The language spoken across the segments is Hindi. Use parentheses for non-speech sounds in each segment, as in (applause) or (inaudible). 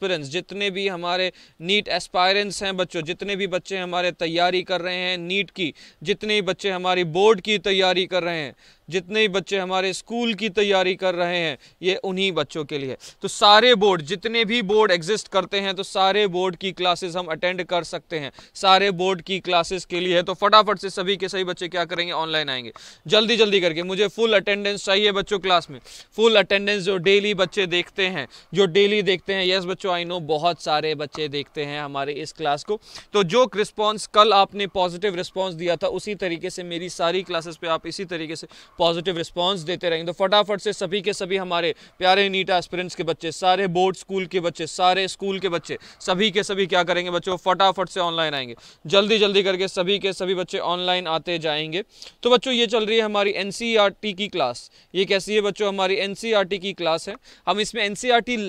एस्पिरेंट्स जितने भी हमारे नीट एस्पायरेंट्स हैं बच्चों जितने भी बच्चे हमारे तैयारी कर रहे हैं नीट की जितने भी बच्चे हमारी बोर्ड की तैयारी कर रहे हैं जितने ही बच्चे हमारे स्कूल की तैयारी कर रहे हैं ये उन्हीं बच्चों के लिए तो सारे बोर्ड जितने भी बोर्ड एग्जिस्ट करते हैं तो सारे बोर्ड की क्लासेस हम अटेंड कर सकते हैं सारे बोर्ड की क्लासेस के लिए तो फटाफट से सभी के सभी बच्चे क्या करेंगे ऑनलाइन आएंगे जल्दी जल्दी करके मुझे फुल अटेंडेंस चाहिए बच्चों क्लास में फुल अटेंडेंस जो डेली बच्चे देखते हैं जो डेली देखते हैं यस बच्चों आई नो बहुत सारे बच्चे देखते हैं हमारे इस क्लास को तो जो रिस्पॉन्स कल आपने पॉजिटिव रिस्पॉन्स दिया था उसी तरीके से मेरी सारी क्लासेस पे आप इसी तरीके से पॉजिटिव रिस्पॉन्स देते रहेंगे तो फटाफट से सभी के सभी हमारे प्यारे नीटा एस्पिरेंट्स के बच्चे सारे बोर्ड स्कूल के बच्चे सारे स्कूल के बच्चे सभी के सभी क्या करेंगे बच्चों फटाफट से ऑनलाइन आएंगे जल्दी जल्दी करके सभी के सभी बच्चे ऑनलाइन आते जाएंगे तो बच्चों ये चल रही है हमारी एन e की क्लास ये कैसी है बच्चों हमारी एन e की क्लास है हम इसमें एन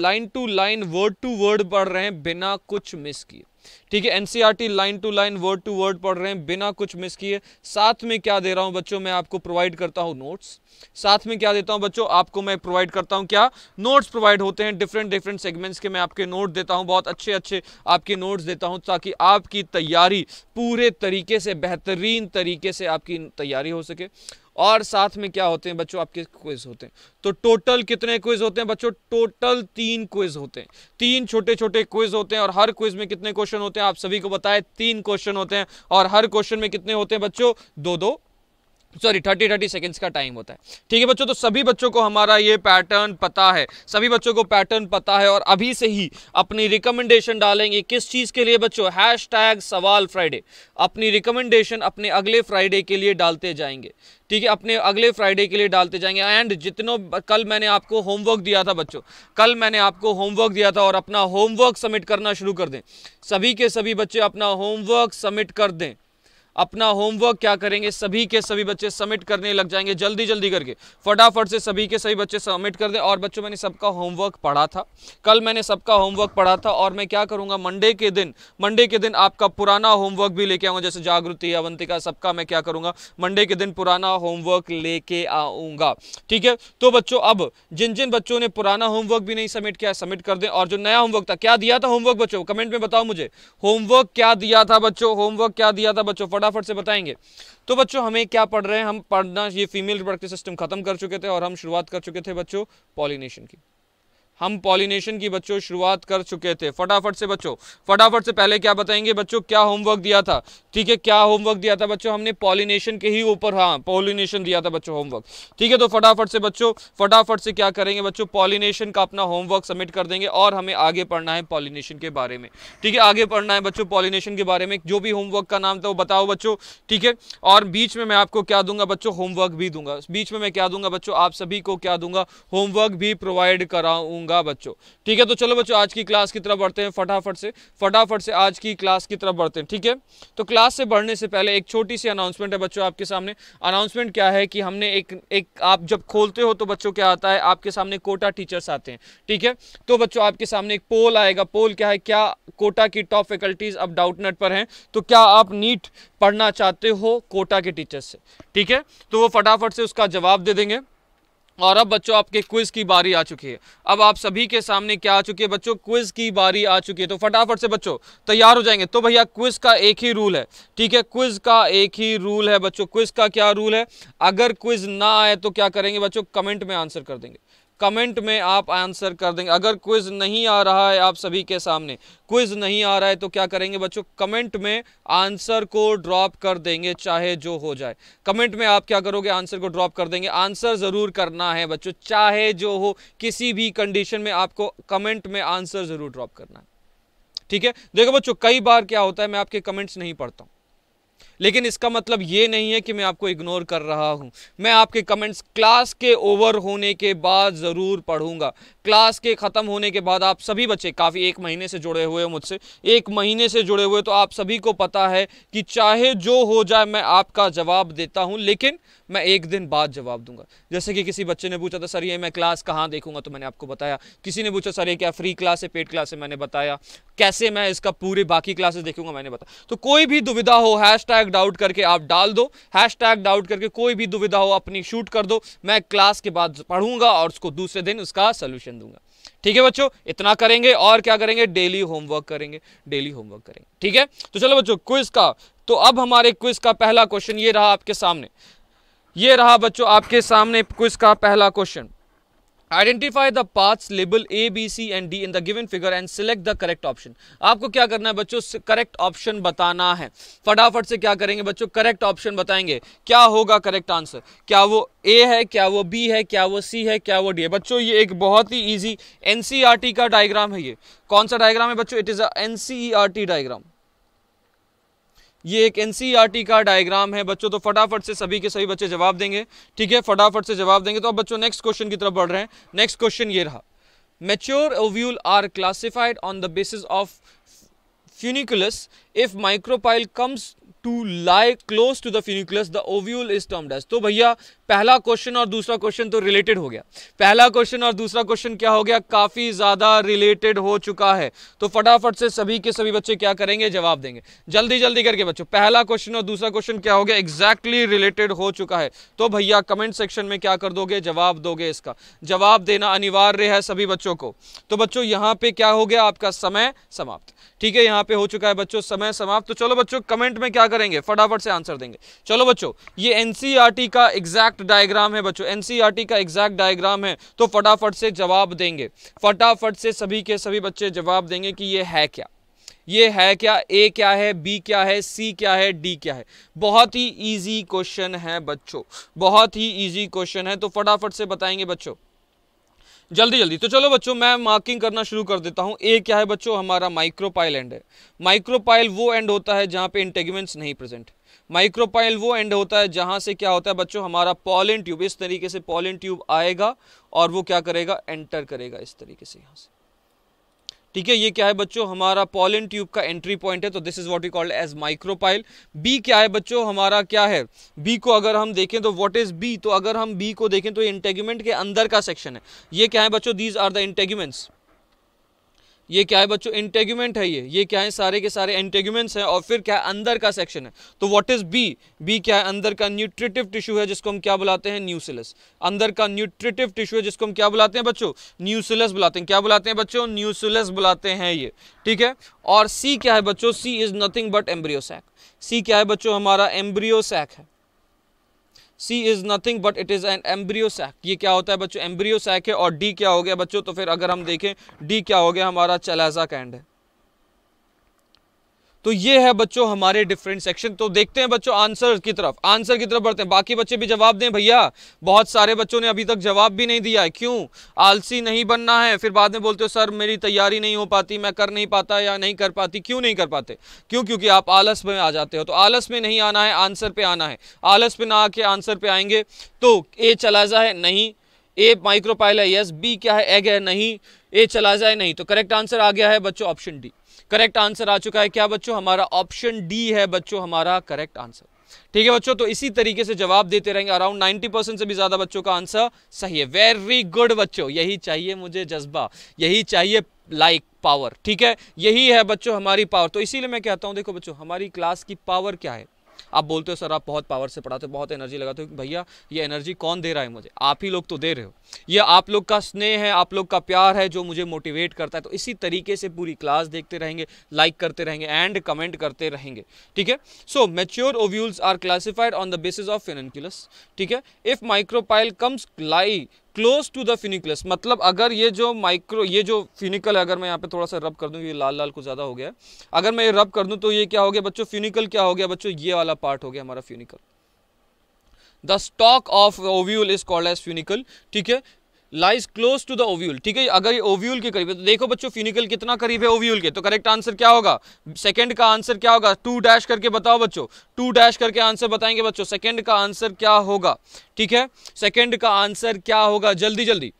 line to line word to word पढ़ रहे हैं बिना कुछ मिस किए ठीक है NCERT line to line word to word पढ़ रहे हैं बिना कुछ मिस किए साथ में क्या दे रहा हूं बच्चों मैं आपको प्रोवाइड करता हूं नोट्स साथ में क्या देता हूं बच्चों आपको मैं प्रोवाइड करता हूं क्या नोट्स प्रोवाइड होते हैं डिफरेंट डिफरेंट सेगमेंट्स के मैं आपके नोट देता हूं बहुत अच्छे अच्छे आपके नोट्स देता हूं ताकि आपकी तैयारी पूरे तरीके से बेहतरीन तरीके से आपकी तैयारी हो सके और साथ में क्या होते हैं बच्चों आपके क्विज होते हैं तो टोटल कितने क्विज होते हैं बच्चों टोटल तीन क्विज होते हैं तीन छोटे छोटे क्विज होते हैं और हर क्विज में कितने क्वेश्चन होते हैं आप सभी को बताए तीन क्वेश्चन होते हैं और हर क्वेश्चन में कितने होते हैं बच्चों दो दो सॉरी थर्टी थर्टी सेकेंड्स का टाइम होता है ठीक है बच्चों तो सभी बच्चों को हमारा ये पैटर्न पता है सभी बच्चों को पैटर्न पता है और अभी से ही अपनी रिकमेंडेशन डालेंगे किस चीज़ के लिए बच्चों हैश टैग सवाल फ्राइडे अपनी रिकमेंडेशन अपने अगले फ्राइडे के लिए डालते जाएंगे ठीक है अपने अगले फ्राइडे के लिए डालते जाएंगे एंड जितनों कल मैंने आपको होमवर्क दिया था बच्चों कल मैंने आपको होमवर्क दिया था और अपना होमवर्क सबमिट करना शुरू कर दें सभी के सभी बच्चे अपना होमवर्क सबमिट कर दें अपना होमवर्क क्या करेंगे सभी के सभी बच्चे सबमिट करने लग जाएंगे जल्दी जल्दी करके फटाफट से सभी के सभी बच्चे सबमिट कर दें और बच्चों मैंने सबका होमवर्क पढ़ा था कल मैंने सबका होमवर्क पढ़ा था और मैं क्या करूंगा मंडे के दिन मंडे के दिन आपका पुराना होमवर्क भी लेके आऊंगा जैसे जागृति अवंतिका सबका मैं क्या करूँगा मंडे के दिन पुराना होमवर्क लेके आऊँगा ठीक है तो बच्चों अब जिन जिन बच्चों ने पुराना होमवर्क भी नहीं सबमिट किया सबमिट कर दें और जो नया होमवर्क था क्या दिया था होमवर्क बच्चों कमेंट में बताओ मुझे होमवर्क क्या दिया था बच्चों होमवर्क क्या दिया था बच्चों फटाफट से बताएंगे तो बच्चों हमें क्या पढ़ रहे हैं हम पढ़ना ये फीमेल रिप्रोडक्टिव सिस्टम खत्म कर चुके थे और हम शुरुआत कर चुके थे बच्चों पॉलिनेशन की हम पॉलिनेशन की बच्चों शुरुआत कर चुके थे फटाफट से बच्चों फटाफट से पहले क्या बताएंगे बच्चों क्या होमवर्क दिया था ठीक है क्या होमवर्क दिया था बच्चों हमने पॉलिनेशन के ही ऊपर हाँ पॉलिनेशन दिया था बच्चों होमवर्क ठीक है तो फटाफट से बच्चों फटाफट से क्या करेंगे बच्चों पॉलिनेशन का अपना होमवर्क सबमिट कर देंगे और हमें आगे पढ़ना है पॉलिनेशन के बारे में ठीक है आगे पढ़ना है बच्चों पॉलिनेशन के बारे में जो भी होमवर्क का नाम था वो बताओ बच्चों ठीक है और बीच में मैं आपको क्या दूंगा बच्चों होमवर्क भी दूंगा बीच में मैं क्या दूंगा बच्चों आप सभी को क्या दूंगा होमवर्क भी प्रोवाइड कराऊंगा दूंगा बच्चों ठीक है तो चलो बच्चों आज की क्लास की तरफ बढ़ते हैं फटाफट से फटाफट से आज की क्लास की तरफ बढ़ते हैं ठीक है तो क्लास से बढ़ने से पहले एक छोटी सी अनाउंसमेंट है बच्चों आपके सामने अनाउंसमेंट क्या है कि हमने एक एक आप जब खोलते हो तो बच्चों क्या आता है आपके सामने कोटा टीचर्स आते हैं ठीक है तो बच्चों आपके सामने एक पोल आएगा पोल क्या है क्या कोटा की टॉप फैकल्टीज अब डाउटनेट पर हैं तो क्या आप नीट पढ़ना चाहते हो कोटा के टीचर्स से ठीक है तो वो फटाफट से उसका जवाब दे देंगे और अब बच्चों आपके क्विज़ की बारी आ चुकी है अब आप सभी के सामने क्या आ चुकी है बच्चों क्विज़ की बारी आ चुकी है तो फटाफट से बच्चों तैयार हो जाएंगे तो भैया क्विज़ का एक ही रूल है ठीक है क्विज़ का एक ही रूल है बच्चों क्विज़ का क्या रूल है अगर क्विज़ ना आए तो क्या करेंगे बच्चों कमेंट में आंसर कर देंगे कमेंट में आप आंसर कर देंगे अगर क्विज नहीं आ रहा है आप सभी के सामने क्विज नहीं आ रहा है तो क्या करेंगे बच्चों कमेंट में आंसर को ड्रॉप कर देंगे चाहे जो हो जाए कमेंट में आप क्या करोगे आंसर को ड्रॉप कर देंगे आंसर ज़रूर करना है बच्चों चाहे जो हो किसी भी कंडीशन में आपको कमेंट में आंसर ज़रूर ड्रॉप करना है ठीक है देखो बच्चों कई बार क्या होता है मैं आपके कमेंट्स नहीं पढ़ता हूं लेकिन इसका मतलब ये नहीं है कि मैं आपको इग्नोर कर रहा हूँ मैं आपके कमेंट्स क्लास के ओवर होने के बाद ज़रूर पढ़ूंगा क्लास के ख़त्म होने के बाद आप सभी बच्चे काफ़ी एक महीने से जुड़े हुए मुझसे एक महीने से जुड़े हुए तो आप सभी को पता है कि चाहे जो हो जाए मैं आपका जवाब देता हूँ लेकिन मैं एक दिन बाद जवाब दूंगा जैसे कि किसी बच्चे ने पूछा था सर ये मैं क्लास कहाँ देखूंगा तो मैंने आपको बताया किसी ने पूछा सर ये क्या फ्री क्लास है पेड क्लास है मैंने बताया कैसे मैं इसका पूरे बाकी क्लासेस देखूंगा मैंने बताया तो कोई भी दुविधा हो हैश टैग डाउट करके आप डाल दो हैश डाउट करके कोई भी दुविधा हो अपनी शूट कर दो मैं क्लास के बाद पढ़ूंगा और उसको दूसरे दिन उसका सोल्यूशन दूंगा ठीक है बच्चों इतना करेंगे और क्या करेंगे डेली होमवर्क करेंगे डेली होमवर्क करेंगे ठीक है तो चलो बच्चों क्विज का तो अब हमारे क्विज का पहला क्वेश्चन ये रहा आपके सामने ये रहा बच्चों आपके सामने क्विज का पहला question identify the parts label A B C and D in the given figure and select the correct option आपको क्या करना है बच्चों करेक्ट ऑप्शन बताना है फटाफट से क्या करेंगे बच्चों करेक्ट ऑप्शन बताएंगे क्या होगा करेक्ट आंसर क्या वो ए है क्या वो बी है क्या वो सी है क्या वो डी है बच्चों ये एक बहुत ही ईजी एनसीईआरटी e का डायग्राम है ये कौन सा डायग्राम है बच्चों it is a NCERT diagram ये एक एन e का डायग्राम है बच्चों तो फटाफट से सभी के सभी बच्चे जवाब देंगे ठीक है फटाफट से जवाब देंगे तो अब बच्चों नेक्स्ट क्वेश्चन की तरफ बढ़ रहे हैं नेक्स्ट क्वेश्चन ये रहा mature ovule are classified on the basis of funiculus if micropyle comes to lie close to the funiculus the ovule is termed as तो भैया पहला क्वेश्चन और दूसरा क्वेश्चन तो रिलेटेड हो गया पहला क्वेश्चन और दूसरा क्वेश्चन क्या हो गया काफ़ी ज़्यादा रिलेटेड हो चुका है तो फटाफट से सभी के सभी बच्चे क्या करेंगे जवाब देंगे जल्दी जल्दी करके बच्चों पहला क्वेश्चन और दूसरा क्वेश्चन क्या हो गया एग्जैक्टली रिलेटेड हो चुका है तो भैया कमेंट सेक्शन में क्या कर दोगे जवाब दोगे इसका जवाब देना अनिवार्य है सभी बच्चों को तो बच्चों यहाँ पे क्या हो गया आपका समय समाप्त ठीक है यहाँ पे हो चुका है बच्चों समय समाप्त तो चलो बच्चों कमेंट में क्या करेंगे फटाफट से आंसर देंगे चलो बच्चों ये एनसीईआरटी e का एग्जैक्ट डायग्राम है बच्चों एनसीईआरटी e का एग्जैक्ट डायग्राम है तो फटाफट से जवाब देंगे फटाफट से सभी के सभी बच्चे जवाब देंगे कि ये है क्या ये है क्या ए क्या है बी क्या है सी क्या है डी क्या है बहुत ही इजी क्वेश्चन है बच्चों बहुत ही इजी क्वेश्चन है तो फटाफट से बताएंगे बच्चों जल्दी जल्दी तो चलो बच्चों मैं मार्किंग करना शुरू कर देता हूँ ए क्या है बच्चों हमारा माइक्रोपाइल एंड है माइक्रोपाइल वो एंड होता है जहाँ पे इंटेगमेंट्स नहीं प्रेजेंट माइक्रोपाइल वो एंड होता है जहाँ से क्या होता है बच्चों हमारा पॉलिन ट्यूब इस तरीके से पॉलिन ट्यूब आएगा और वो क्या करेगा एंटर करेगा इस तरीके से यहाँ से ठीक है ये क्या है बच्चों हमारा पॉलिन ट्यूब का एंट्री पॉइंट है तो this is what we called as micropyle B क्या है बच्चों हमारा क्या है बी को अगर हम देखें तो व्हाट इज बी तो अगर हम बी को देखें तो इंटेगमेंट इंटेग्यूमेंट के अंदर का सेक्शन है ये क्या है बच्चों दीज आर द इंटेगमेंट्स ये क्या है बच्चों इंटेग्यूमेंट है ये ये क्या है सारे के सारे एंटेग्यूमेंट्स हैं और फिर क्या है अंदर का सेक्शन है तो व्हाट इज़ बी बी क्या है अंदर का न्यूट्रिटिव टिश्यू है जिसको हम क्या बुलाते हैं न्यूसिलस अंदर का न्यूट्रिटिव टिश्यू है जिसको हम क्या बुलाते हैं बच्चों न्यूसिलस बुलाते हैं क्या बुलाते हैं बच्चों न्यूसिलस बुलाते हैं ये ठीक है और सी क्या है बच्चों C is nothing but embryo sac C क्या है बच्चों हमारा एम्ब्रियोसैक है C is nothing but it is an embryo sac ये क्या होता है बच्चों एम्ब्रियो सैक है और डी क्या हो गया बच्चों तो फिर अगर हम देखें डी क्या हो गया हमारा चलाजा कैंड है तो ये है बच्चों हमारे डिफरेंट सेक्शन तो देखते हैं बच्चों आंसर की तरफ आंसर की तरफ बढ़ते हैं बाकी बच्चे भी जवाब दें भैया बहुत सारे बच्चों ने अभी तक जवाब भी नहीं दिया है क्यों आलसी नहीं बनना है फिर बाद में बोलते हो सर मेरी तैयारी नहीं हो पाती मैं कर नहीं पाता या नहीं कर पाती क्यों नहीं कर पाते क्यों क्योंकि आप आलस में आ जाते हो तो आलस में नहीं आना है आंसर पर आना है आलस पर ना आके आंसर पर आएंगे तो ए चलाजा है नहीं ए है यस बी क्या है एग है नहीं ए चला जाए नहीं तो करेक्ट आंसर आ गया है बच्चों ऑप्शन डी करेक्ट आंसर आ चुका है क्या बच्चों हमारा ऑप्शन डी है बच्चों हमारा करेक्ट आंसर ठीक है बच्चों तो इसी तरीके से जवाब देते रहेंगे अराउंड नाइन्टी परसेंट से भी ज्यादा बच्चों का आंसर सही है वेरी गुड बच्चों यही चाहिए मुझे जज्बा यही चाहिए लाइक पावर ठीक है यही है बच्चों हमारी पावर तो इसीलिए मैं कहता हूं देखो बच्चों हमारी क्लास की पावर क्या है आप बोलते हो सर आप बहुत पावर से पढ़ाते हो बहुत एनर्जी लगाते हो भैया ये एनर्जी कौन दे रहा है मुझे आप ही लोग तो दे रहे हो ये आप लोग का स्नेह है आप लोग का प्यार है जो मुझे मोटिवेट करता है तो इसी तरीके से पूरी क्लास देखते रहेंगे लाइक करते रहेंगे एंड कमेंट करते रहेंगे ठीक है so mature ovules are classified on the basis of funiculus ठीक है if micropyle comes lie close to the funiculus मतलब अगर ये जो माइक्रो ये जो फिनिकल है अगर मैं यहाँ पे थोड़ा सा रब कर दूँ ये लाल लाल को ज़्यादा हो गया अगर मैं ये रब कर दूँ तो ये क्या हो गया बच्चों फिनिकल क्या हो गया बच्चों ये वाला पार्ट हो गया हमारा funicle the stalk of ovule is called as funicle ठीक है lies close to the ovule ठीक है अगर ये ओव्यूल के करीब है तो देखो बच्चों फ्यूनिकल कितना करीब है ओव्यूल के तो करेक्ट आंसर क्या होगा सेकंड का आंसर क्या होगा टू डैश करके बताओ बच्चों टू डैश करके आंसर बताएंगे बच्चों सेकंड का आंसर क्या होगा ठीक है सेकंड का आंसर क्या होगा जल्दी जल्दी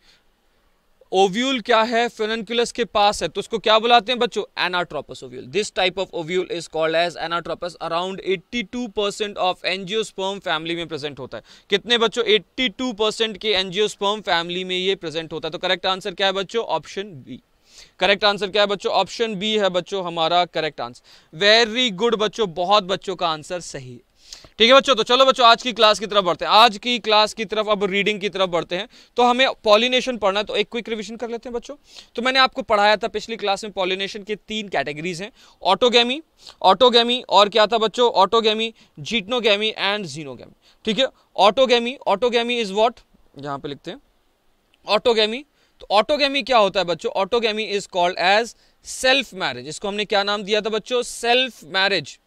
ओव्यूल क्या है फेनकुलस के पास है तो उसको क्या बुलाते हैं बच्चों anatropous ovule this type of ovule is called as anatropous around 82 percent of angiosperm family में प्रेजेंट होता है कितने बच्चों 82 परसेंट के एनजियोस्पर्म फैमिली में ये प्रेजेंट होता है तो करेक्ट आंसर क्या है बच्चों ऑप्शन बी करेक्ट आंसर क्या है बच्चों ऑप्शन बी है बच्चों हमारा करेक्ट आंसर वेरी गुड बच्चों बहुत बच्चों का आंसर सही ठीक है बच्चों तो चलो बच्चों आज की क्लास की तरफ बढ़ते हैं आज की क्लास की तरफ अब रीडिंग की तरफ बढ़ते हैं तो हमें पॉलिनेशन पढ़ना है तो एक क्विक रिविजन कर लेते हैं बच्चों तो मैंने आपको पढ़ाया था पिछली क्लास में पॉलिनेशन के तीन कैटेगरीज हैं ऑटोगेमी ऑटोगेमी और क्या था बच्चों ऑटोगेमी जीटनोगेमी एंड जीनोगेमी ठीक है ऑटोगेमी ऑटोगेमी इज वॉट यहाँ पे लिखते हैं ऑटोगेमी तो ऑटोगेमी क्या होता है बच्चों autogamy is called as self marriage इसको हमने क्या नाम दिया था बच्चों सेल्फ मैरिज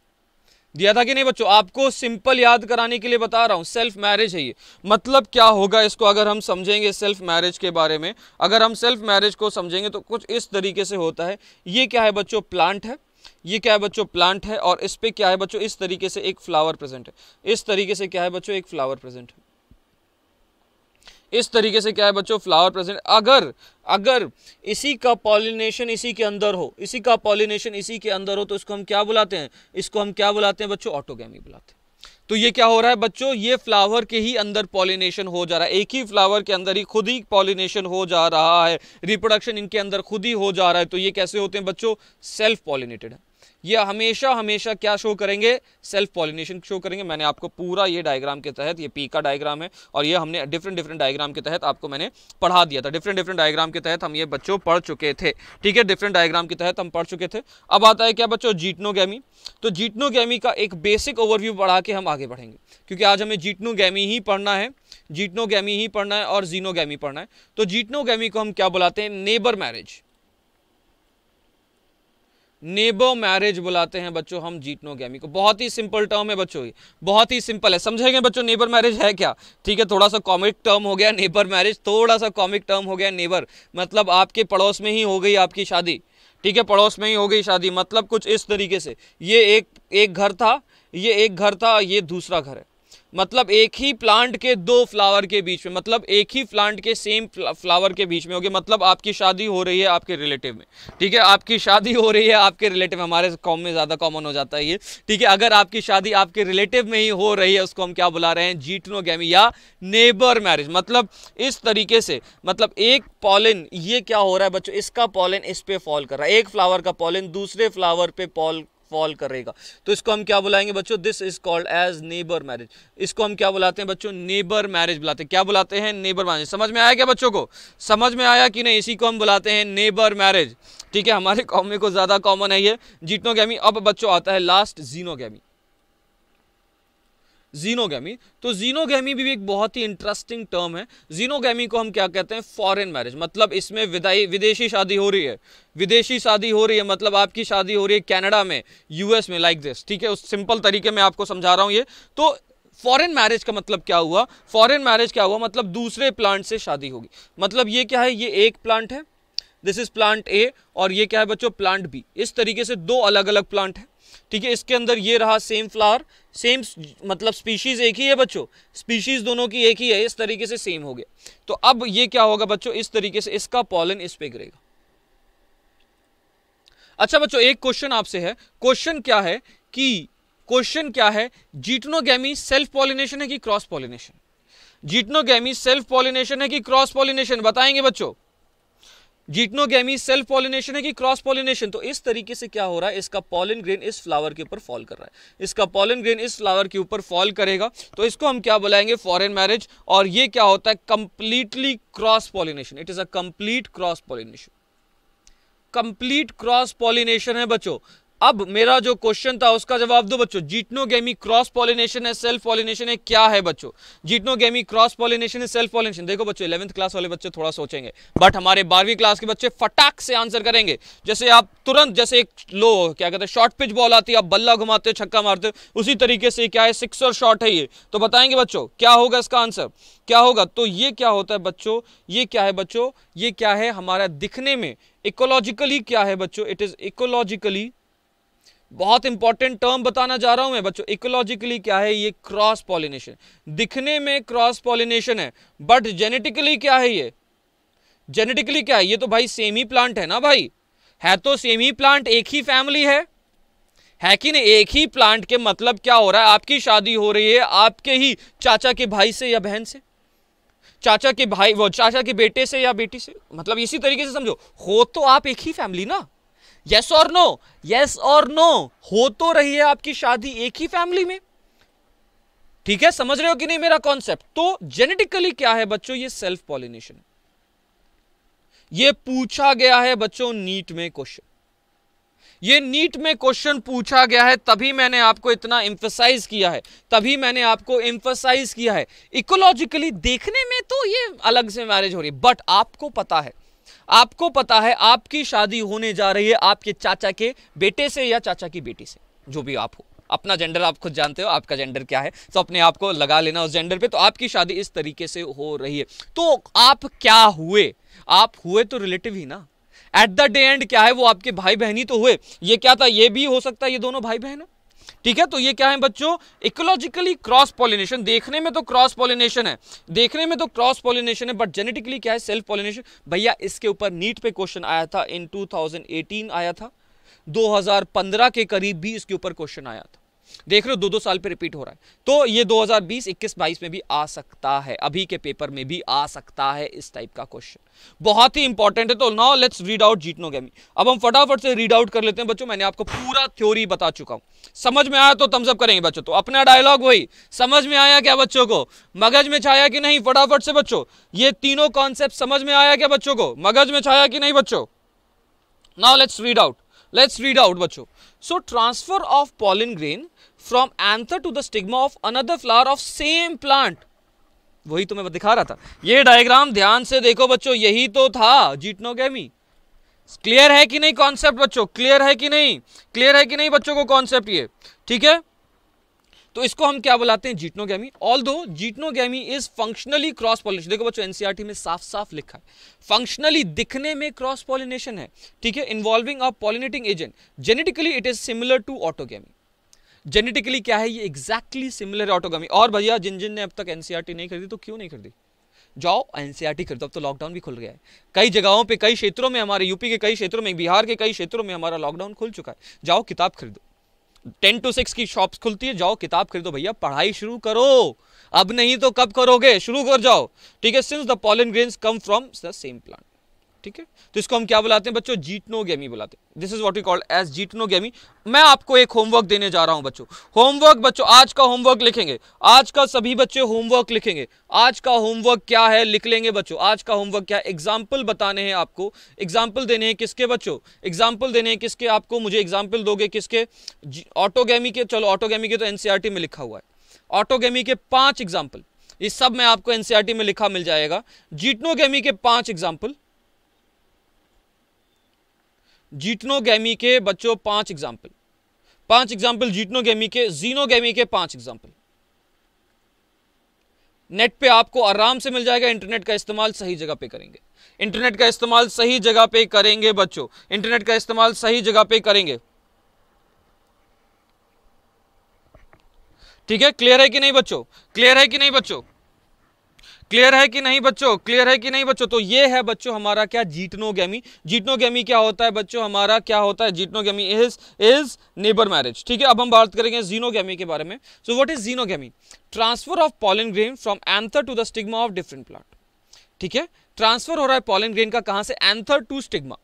दिया था कि नहीं बच्चों आपको सिंपल याद कराने के लिए बता रहा हूँ सेल्फ मैरिज है ये मतलब क्या होगा इसको अगर हम समझेंगे सेल्फ मैरिज के बारे में अगर हम सेल्फ मैरिज को समझेंगे तो कुछ इस तरीके से होता है ये क्या है बच्चों प्लांट है ये क्या है बच्चों प्लांट है और इस पर क्या है बच्चों इस तरीके से एक फ्लावर प्रेजेंट है इस तरीके से क्या है बच्चों एक फ्लावर प्रेजेंट है इस तरीके से क्या है बच्चों फ्लावर प्रेजेंट अगर अगर इसी का पॉलिनेशन इसी के अंदर हो इसी का पॉलिनेशन इसी के अंदर हो तो इसको हम क्या बुलाते हैं इसको हम क्या बुलाते हैं बच्चों ऑटोगैमी बुलाते हैं तो ये क्या हो रहा है बच्चों ये फ्लावर के ही अंदर पॉलिनेशन हो जा रहा है एक ही फ्लावर के अंदर ही खुद ही पॉलिनेशन हो जा रहा है रिप्रोडक्शन इनके अंदर खुद ही हो जा रहा है तो ये कैसे होते हैं बच्चों सेल्फ पॉलिनेटेड है ये हमेशा हमेशा क्या शो करेंगे सेल्फ पॉलिनेशन शो करेंगे मैंने आपको पूरा ये डायग्राम के तहत ये पी का डायग्राम है और ये हमने डिफरेंट डिफरेंट डायग्राम के तहत आपको मैंने पढ़ा दिया था डिफरेंट डिफरेंट डायग्राम के तहत हम ये बच्चों पढ़ चुके थे ठीक है डिफरेंट डायग्राम के तहत हम पढ़ चुके थे अब आता है क्या बच्चों जीटनो तो जीटनो का एक बेसिक ओवरव्यू बढ़ा के हम आगे बढ़ेंगे क्योंकि आज हमें जीटनो ही पढ़ना है जीटनो ही पढ़ना है और जीनो पढ़ना है तो जीटनो को हम क्या बुलाते हैं नेबर मैरिज नेबो मैरिज बुलाते हैं बच्चों हम जीटनोगैमी को बहुत ही सिंपल टर्म है बच्चों की बहुत ही सिंपल है समझेंगे बच्चों नेबर मैरिज है क्या ठीक है थोड़ा सा कॉमिक टर्म हो गया नेबर मैरिज थोड़ा सा कॉमिक टर्म हो गया नेबर मतलब आपके पड़ोस में ही हो गई आपकी शादी ठीक है पड़ोस में ही हो गई शादी मतलब कुछ इस तरीके से ये एक एक घर था ये एक घर था ये दूसरा घर है मतलब एक ही प्लांट के दो फ्लावर के बीच में मतलब एक ही प्लांट के सेम फ्लावर के बीच में हो गया मतलब आपकी शादी हो रही है आपके रिलेटिव में ठीक है आपकी शादी हो रही है आपके रिलेटिव हमारे कॉम में ज़्यादा कॉमन हो जाता है ये ठीक है अगर आपकी शादी आपके रिलेटिव में ही हो रही है उसको हम क्या बुला रहे हैं जीटनो या नेबर मैरिज मतलब इस तरीके से मतलब एक पॉलिन ये क्या हो रहा है बच्चों इसका पॉलिन इस पर फॉल कर रहा है एक फ्लावर का पॉलिन दूसरे फ्लावर पे पॉल फॉल करेगा तो इसको हम क्या बुलाएंगे बच्चों this is called as neighbour marriage इसको हम क्या बुलाते हैं बच्चों नेबर मैरिज बुलाते हैं क्या बुलाते हैं नेबर मैरिज समझ में आया क्या बच्चों को समझ में आया कि नहीं इसी को हम बुलाते हैं नेबर मैरिज ठीक है हमारे (laughs) कॉमे को ज़्यादा कॉमन है ये जीटनोगैमी अब बच्चों आता है लास्ट जीनोगैमी जीनोगैमी तो जीनोगैमी भी एक बहुत ही इंटरेस्टिंग टर्म है जीनोगैमी को हम क्या कहते हैं फॉरेन मैरिज मतलब इसमें विदाई विदेशी शादी हो रही है विदेशी शादी हो रही है मतलब आपकी शादी हो रही है कनाडा में यूएस में लाइक दिस ठीक है उस सिंपल तरीके में आपको समझा रहा हूँ ये तो फॉरेन मैरिज का मतलब क्या हुआ फॉरेन मैरिज क्या हुआ मतलब दूसरे प्लांट से शादी होगी मतलब ये क्या है ये एक प्लांट है दिस इज प्लांट ए और ये क्या है बच्चों प्लांट बी इस तरीके से दो अलग अलग प्लांट है ठीक है इसके अंदर ये रहा सेम फ्लावर सेम मतलब स्पीशीज़ एक ही है बच्चों स्पीशीज़ दोनों की एक ही है इस तरीके से सेम हो गया तो अब ये क्या होगा बच्चों इस तरीके से इसका पॉलन इस पर गिरेगा अच्छा बच्चों एक क्वेश्चन आपसे है क्वेश्चन क्या है कि क्वेश्चन क्या है जीटनोगैमी सेल्फ पॉलिनेशन है कि cross pollination geitonogamy self pollination है कि क्रॉस पॉलिनेशन बताएंगे बच्चों जीटनोगेमी सेल्फ पॉलिनेशन है कि क्रॉस पॉलिनेशन तो इस तरीके से क्या हो रहा है इसका पॉलन ग्रेन इस फ्लावर के ऊपर फॉल कर रहा है इसका पॉलन ग्रेन इस फ्लावर के ऊपर फॉल करेगा तो इसको हम क्या बुलाएंगे फॉरेन मैरिज और ये क्या होता है completely cross pollination it is a complete cross pollination complete cross pollination है बच्चों अब मेरा जो क्वेश्चन था उसका जवाब दो बच्चों जीटनोगेमी क्रॉस पॉलिनेशन है सेल्फ पॉलिनेशन है क्या है बच्चों जीटनोगेमी क्रॉस पॉलिनेशन है सेल्फ पॉलिनेशन देखो बच्चों इलेवंथ क्लास वाले बच्चे थोड़ा सोचेंगे बट हमारे बारहवीं क्लास के बच्चे फटाक से आंसर करेंगे जैसे आप तुरंत जैसे एक लो क्या कहते हैं शॉर्ट पिच बॉल आती है आप बल्ला घुमाते हो छक्का मारते हो उसी तरीके से क्या है सिक्स और शॉट है ये तो बताएंगे बच्चों क्या होगा इसका आंसर क्या होगा तो ये क्या होता है बच्चों ये क्या है बच्चों ये क्या है हमारा दिखने में इकोलॉजिकली क्या है बच्चों इट इज इकोलॉजिकली बहुत इंपॉर्टेंट टर्म बताना जा रहा हूं मैं बच्चों इकोलॉजिकली क्या है ये क्रॉस पॉलिनेशन दिखने में क्रॉस पॉलिनेशन है बट जेनेटिकली क्या है ये जेनेटिकली क्या है ये तो भाई सेम ही प्लांट है ना भाई है तो सेम ही प्लांट एक ही फैमिली है है कि नहीं एक ही प्लांट के मतलब क्या हो रहा है आपकी शादी हो रही है आपके ही चाचा के भाई से या बहन से चाचा के भाई वो चाचा के बेटे से या बेटी से मतलब इसी तरीके से समझो हो तो आप एक ही फैमिली ना यस और नो यस और नो हो तो रही है आपकी शादी एक ही फैमिली में ठीक है समझ रहे हो कि नहीं मेरा कॉन्सेप्ट तो जेनेटिकली क्या है बच्चों ये सेल्फ पॉलिनेशन ये पूछा गया है बच्चों नीट में क्वेश्चन ये नीट में क्वेश्चन पूछा गया है तभी मैंने आपको इतना इम्फोसाइज किया है तभी मैंने आपको इंफोसाइज किया है इकोलॉजिकली देखने में तो ये अलग से मैरिज हो रही है बट आपको पता है आपको पता है आपकी शादी होने जा रही है आपके चाचा के बेटे से या चाचा की बेटी से जो भी आप हो अपना जेंडर आप खुद जानते हो आपका जेंडर क्या है तो अपने आप को लगा लेना उस जेंडर पे तो आपकी शादी इस तरीके से हो रही है तो आप क्या हुए आप हुए तो रिलेटिव ही ना एट द डे एंड क्या है वो आपके भाई बहन ही तो हुए ये क्या था ये भी हो सकता है ये दोनों भाई बहन ठीक है तो ये क्या है बच्चों इकोलॉजिकली क्रॉस पॉलिनेशन देखने में तो क्रॉस पॉलिनेशन है देखने में तो क्रॉस पॉलिनेशन है बट जेनेटिकली क्या है सेल्फ पॉलिनेशन भैया इसके ऊपर नीट पे क्वेश्चन आया था इन 2018 आया था 2015 के करीब भी इसके ऊपर क्वेश्चन आया था देख रहे हो दो दो साल पे रिपीट हो रहा है तो ये 2020 21 22 में भी आ सकता है अभी के पेपर में भी आ सकता है इस टाइप का क्वेश्चन बहुत ही इंपॉर्टेंट है तो now let's read out geitonogamy अब हम फटाफट से रीड आउट कर लेते हैं बच्चों मैंने आपको पूरा थ्योरी बता चुका हूं समझ में आया तो थम्सअप करेंगे बच्चों तो अपना डायलॉग वही समझ में आया क्या बच्चों को मगज में छाया कि नहीं फटाफट से बच्चों ये तीनों कॉन्सेप्ट समझ में आया क्या बच्चों को मगज में छाया कि नहीं बच्चों now let's read out let's read out बच्चों. So transfer of pollen grain from anther to the stigma of another flower of same plant वही तो मैं दिखा रहा था ये डायग्राम ध्यान से देखो बच्चों यही तो था जीटनोगेमी क्लियर है कि नहीं कॉन्सेप्ट बच्चों क्लियर है कि नहीं क्लियर है कि नहीं बच्चों को कॉन्सेप्ट ये ठीक है तो इसको हम क्या बुलाते हैं geitonogamy although geitonogamy is functionally cross pollination देखो बच्चों एनसीईआरटी e में साफ साफ लिखा है फंक्शनली दिखने में क्रॉस पॉलिनेशन है ठीक है involving a pollinating agent genetically it is similar to autogamy genetically क्या है ये एग्जैक्टली सिमिलर ऑटोगैमी और भैया जिन जिन ने अब तक एनसीआरटी e नहीं खरीदी तो क्यों नहीं खरीदी जाओ एनसीईआरटी e खरीदो अब तो लॉकडाउन भी खुल गया है कई जगहों पे कई क्षेत्रों में हमारे यूपी के कई क्षेत्रों में बिहार के कई क्षेत्रों में हमारा लॉकडाउन खुल चुका है जाओ किताब खरीदो टेन टू सिक्स की शॉप्स खुलती है जाओ किताब खरीदो भैया पढ़ाई शुरू करो अब नहीं तो कब करोगे शुरू कर जाओ ठीक है since the pollen grains come from the same plant ठीक है तो इसको हम क्या बुलाते हैं बच्चों जीटनो गेमी बुलाते हैं this is what you called as geitonogamy मैं आपको एक होमवर्क देने जा रहा हूं बच्चों होमवर्क बच्चों आज का होमवर्क लिखेंगे आज का सभी बच्चे होमवर्क लिखेंगे आज का होमवर्क क्या है लिख लेंगे बच्चों आज का होमवर्क क्या है एग्जाम्पल बताने हैं आपको एग्जाम्पल देने हैं किसके बच्चों एग्जाम्पल देने हैं किसके आपको मुझे एग्जाम्पल दोगे किसके ऑटोगेमी के चलो ऑटोगेमी के तो एनसीआरटी e में लिखा हुआ है ऑटोगेमी के पांच एग्जाम्पल ये सब मैं आपको एनसीआरटी e में लिखा मिल जाएगा जीटनोगेमी के पांच एग्जाम्पल गैमी के बच्चों पांच एग्जाम्पल पांच एग्जाम्पल गैमी के गैमी के पांच एग्जाम्पल नेट पे आपको आराम से मिल जाएगा इंटरनेट का इस्तेमाल सही जगह पे करेंगे इंटरनेट का इस्तेमाल सही जगह पे करेंगे बच्चों इंटरनेट का इस्तेमाल सही जगह पे करेंगे ठीक है क्लियर है कि नहीं बच्चों क्लियर है कि नहीं बच्चों क्लियर है कि नहीं बच्चों क्लियर है कि नहीं बच्चों तो ये है बच्चों हमारा क्या जीटनोगेमी जीटनोगेमी क्या होता है बच्चों हमारा क्या होता है geitonogamy is is neighbour marriage ठीक है अब हम बात करेंगे जीनोगेमी के बारे में so what is xenogamy transfer of pollen grain from anther to the stigma of different plant ठीक है ट्रांसफर हो रहा है पॉलन ग्रेन का कहां से एंथर टू स्टिग्मा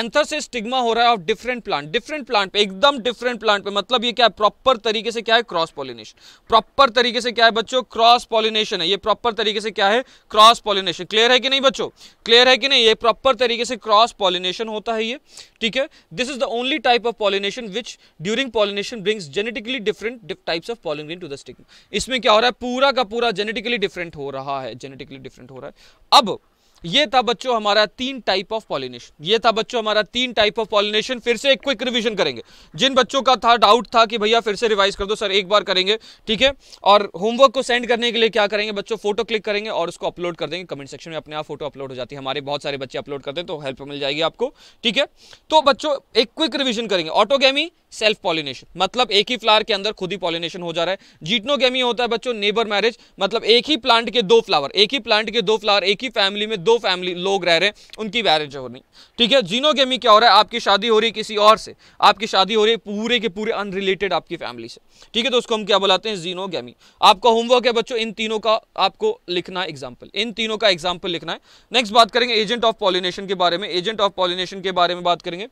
एंथर से स्टिग्मा हो रहा है of different plant different plant पे एकदम डिफरेंट प्लांट पे मतलब ये क्या है प्रॉपर तरीके से क्या है क्रॉस पॉलिनेशन प्रॉपर तरीके से क्या है बच्चों क्रॉस पॉलिनेशन है ये प्रॉपर तरीके से क्या है क्रॉस पॉलिनेशन क्लियर है कि नहीं बच्चों क्लियर है कि नहीं ये प्रॉपर तरीके से क्रॉस पॉलिनेशन होता है ये ठीक है this is the only type of pollination which during pollination brings genetically different types of pollen grain to the stigma इसमें क्या हो रहा है पूरा का पूरा जेनेटिकली डिफरेंट हो रहा है जेनेटिकली डिफरेंट हो रहा है अब ये था बच्चों हमारा तीन टाइप ऑफ पॉलिनेशन ये था बच्चों हमारा तीन टाइप ऑफ पॉलिनेशन फिर से एक क्विक रिवीजन करेंगे जिन बच्चों का था डाउट था कि भैया फिर से रिवाइज कर दो सर एक बार करेंगे ठीक है और होमवर्क को सेंड करने के लिए क्या करेंगे बच्चों फोटो क्लिक करेंगे और उसको अपलोड कर देंगे कमेंट सेक्शन में अपने आप फोटो अपलोड हो जाती है हमारे बहुत सारे बच्चे अपलोड करते हैं तो हेल्प मिल जाएगी आपको ठीक है तो बच्चों एक क्विक रिविजन करेंगे ऑटोगेमी सेल्फ पॉलिनेशन मतलब एक ही फ्लावर के अंदर खुद ही पॉलिनेशन हो जा रहा है जीटनोगेमी होता है बच्चों नेबर मैरिज मतलब एक ही प्लांट के दो फ्लावर एक ही प्लांट के दो फ्लावर एक ही फैमिली में दो फैमिली लोग रह रहे हैं उनकी मैरिज हो रही ठीक है जीनोगेमी क्या हो रहा है आपकी शादी हो रही है किसी और से आपकी शादी हो रही है पूरे के पूरे अनरिलेटेड आपकी फैमिली से ठीक है तो उसको हम क्या बुलाते हैं जीनोगेमी आपका होमवर्क है बच्चों इन तीनों का आपको लिखना है एग्जाम्पल इन तीनों का एग्जाम्पल लिखना है नेक्स्ट बात करेंगे एजेंट ऑफ पॉलिनेशन के बारे में एजेंट ऑफ पॉलिनेशन के बारे में बात करेंगे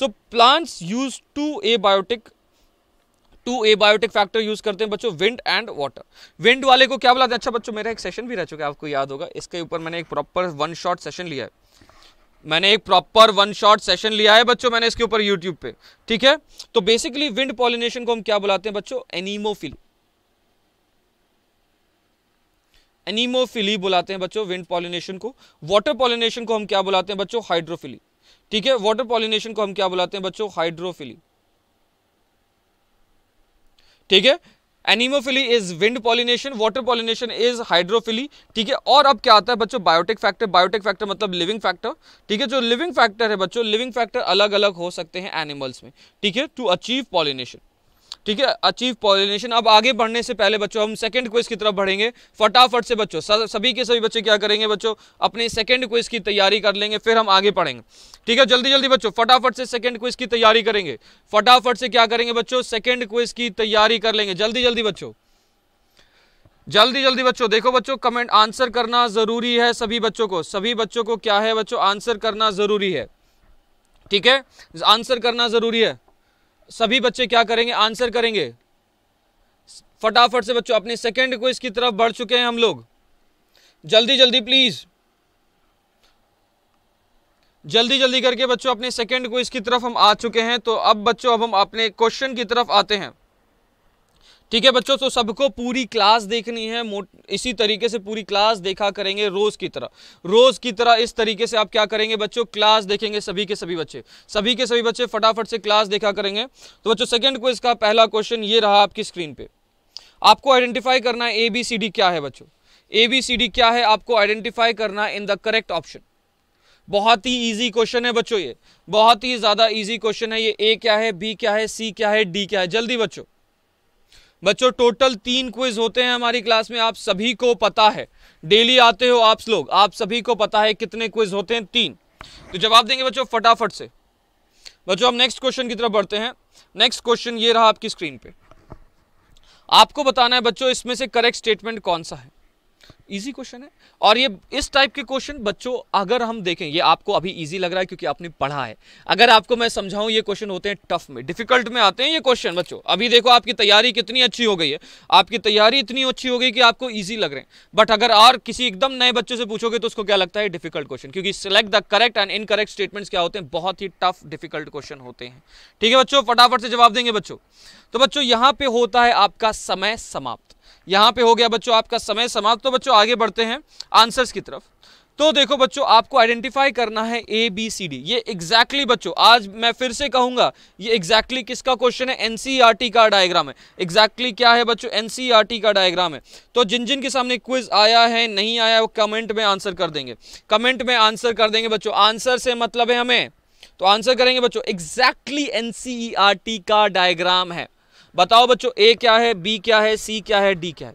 so plants use two abiotic two abiotic factor use करते हैं बच्चों विंड एंड वाटर विंड वाले को क्या बोला अच्छा बच्चों मेरा एक सेशन भी रह चुका है आपको याद होगा इसके ऊपर मैंने एक प्रॉपर वन शॉट सेशन लिया है मैंने एक प्रॉपर वन शॉट सेशन लिया है बच्चों मैंने इसके ऊपर यूट्यूब पे ठीक है तो बेसिकली विंड पॉलिनेशन को हम क्या बुलाते हैं बच्चों एनीमोफिल एनीमोफिली बुलाते हैं बच्चों विंड पॉलिनेशन को वाटर पॉलिनेशन को हम क्या बुलाते हैं बच्चों हाइड्रोफिली ठीक है वाटर पॉलिनेशन को हम क्या बुलाते हैं बच्चों हाइड्रोफिली ठीक है anemophily is wind pollination water pollination is hydrophily ठीक है और अब क्या आता है बच्चों बायोटिक फैक्टर बायोटिक फैक्टर मतलब लिविंग फैक्टर ठीक है जो लिविंग फैक्टर है बच्चों लिविंग फैक्टर अलग अलग हो सकते हैं एनिमल्स में ठीक है टू अचीव पॉलिनेशन ठीक है अचीव पॉलिनेशन अब आगे बढ़ने से पहले बच्चों हम सेकंड क्विज की तरफ बढ़ेंगे फटाफट से बच्चों सभी के सभी बच्चे क्या करेंगे बच्चों अपने सेकंड क्विज की तैयारी कर लेंगे फिर हम आगे पढ़ेंगे ठीक है जल्दी जल्दी बच्चों फटाफट से सेकंड क्विज की तैयारी करेंगे फटाफट से क्या करेंगे बच्चों सेकेंड क्विज की तैयारी कर लेंगे जल्दी जल्दी बच्चों जल्दी जल्दी बच्चों देखो बच्चों कमेंट आंसर करना जरूरी है सभी बच्चों को सभी बच्चों को क्या है बच्चों आंसर करना जरूरी है ठीक है आंसर करना जरूरी है सभी बच्चे क्या करेंगे आंसर करेंगे फटाफट से बच्चों अपने सेकेंड क्विज की तरफ बढ़ चुके हैं हम लोग जल्दी जल्दी प्लीज़ जल्दी जल्दी करके बच्चों अपने सेकेंड क्विज की तरफ हम आ चुके हैं तो अब बच्चों अब हम अपने क्वेश्चन की तरफ आते हैं ठीक है बच्चों तो सबको पूरी क्लास देखनी है इसी तरीके से पूरी क्लास देखा करेंगे रोज की तरह रोज की तरह इस तरीके से आप क्या करेंगे बच्चों क्लास देखेंगे सभी के सभी बच्चे सभी के सभी बच्चे फटाफट से क्लास देखा करेंगे तो बच्चों सेकंड को का पहला क्वेश्चन ये रहा आपकी स्क्रीन पे आपको आइडेंटिफाई करना है ए बी सी डी क्या है बच्चों ए बी सी डी क्या है आपको आइडेंटिफाई करना इन द करेक्ट ऑप्शन बहुत ही इजी क्वेश्चन है बच्चों ये बहुत ही ज़्यादा इजी क्वेश्चन है ये ए क्या है बी क्या है सी क्या है डी क्या है जल्दी बच्चों बच्चों टोटल तीन क्विज होते हैं हमारी क्लास में आप सभी को पता है डेली आते हो आप लोग आप सभी को पता है कितने क्विज होते हैं तीन तो जवाब देंगे बच्चों फटाफट से बच्चों हम नेक्स्ट क्वेश्चन की तरफ बढ़ते हैं नेक्स्ट क्वेश्चन ये रहा आपकी स्क्रीन पे आपको बताना है बच्चों इसमें से करेक्ट स्टेटमेंट कौन सा है इजी क्वेश्चन है और ये इस टाइप के क्वेश्चन बच्चों अगर हम देखें ये आपको अभी इजी लग रहा है क्योंकि आपने पढ़ा है अगर आपको मैं समझाऊं ये क्वेश्चन होते हैं टफ में डिफिकल्ट में आते हैं ये क्वेश्चन बच्चों अभी देखो आपकी तैयारी कितनी अच्छी हो गई है आपकी तैयारी इतनी अच्छी हो गई कि आपको ईजी लग रहे हैं बट अगर और किसी एकदम नए बच्चों से पूछोगे तो उसको क्या लगता है डिफिकल्ट क्वेश्चन क्योंकि select the correct and incorrect statements क्या होते हैं बहुत ही टफ डिफिकल्ट क्वेश्चन होते हैं ठीक है बच्चों फटाफट से जवाब देंगे बच्चों तो बच्चों यहाँ पे होता है आपका समय समाप्त यहाँ पे हो गया बच्चों आपका समय समाप्त तो बच्चों आगे बढ़ते हैं आंसर्स की तरफ तो देखो बच्चों आपको आइडेंटिफाई करना है ए बी सी डी ये एग्जैक्टली exactly बच्चों आज मैं फिर से कहूंगा ये एग्जैक्टली exactly किसका क्वेश्चन है एनसीईआरटी e का डायग्राम है एग्जैक्टली exactly क्या है बच्चों एनसीईआरटी e का डायग्राम है तो जिन जिन के सामने क्विज आया है नहीं आया वो कमेंट में आंसर कर देंगे कमेंट में आंसर कर देंगे बच्चों आंसर से मतलब है हमें तो आंसर करेंगे बच्चों एग्जैक्टली एनसीईआरटी e का डायग्राम है बताओ बच्चों ए क्या है बी क्या है सी क्या है डी क्या है